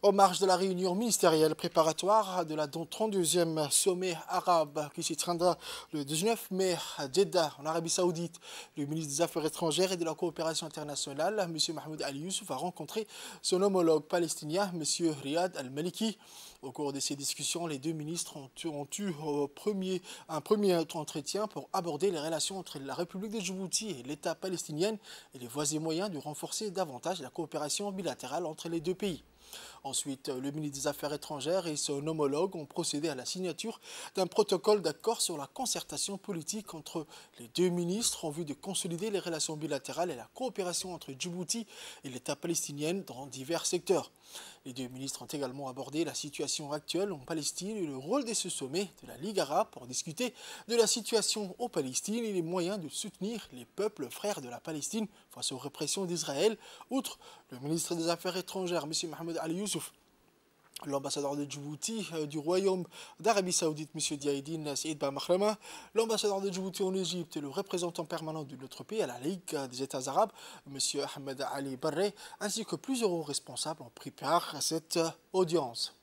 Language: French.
Au marge de la réunion ministérielle préparatoire de la 32e sommet arabe qui se tiendra le 19 mai à Jeddah, en Arabie Saoudite, le ministre des Affaires étrangères et de la coopération internationale, M. Mahmoud Ali Youssef, a rencontré son homologue palestinien, M. Riyad Al-Maliki. Au cours de ces discussions, les deux ministres ont eu, euh, un premier entretien pour aborder les relations entre la République de Djibouti et l'État palestinien et les voies et moyens de renforcer davantage la coopération bilatérale entre les deux pays. Ensuite, euh, le ministre des Affaires étrangères et son homologue ont procédé à la signature d'un protocole d'accord sur la concertation politique entre les deux ministres en vue de consolider les relations bilatérales et la coopération entre Djibouti et l'État palestinien dans divers secteurs. Les deux ministres ont également abordé la situation actuelle en Palestine et le rôle de ce sommet de la Ligue arabe pour discuter de la situation en Palestine et les moyens de soutenir les peuples frères de la Palestine face aux répressions d'Israël. Outre le ministre des Affaires étrangères, M. Mahmoud Ali Youssouf, L'ambassadeur de Djibouti euh, du Royaume d'Arabie Saoudite, M. Diaïdine Saïd Bamakhrama, ben l'ambassadeur de Djibouti en Égypte et le représentant permanent de notre pays à la Ligue des États arabes, M. Ahmed Ali Barre, ainsi que plusieurs responsables ont pris part à cette euh, audience.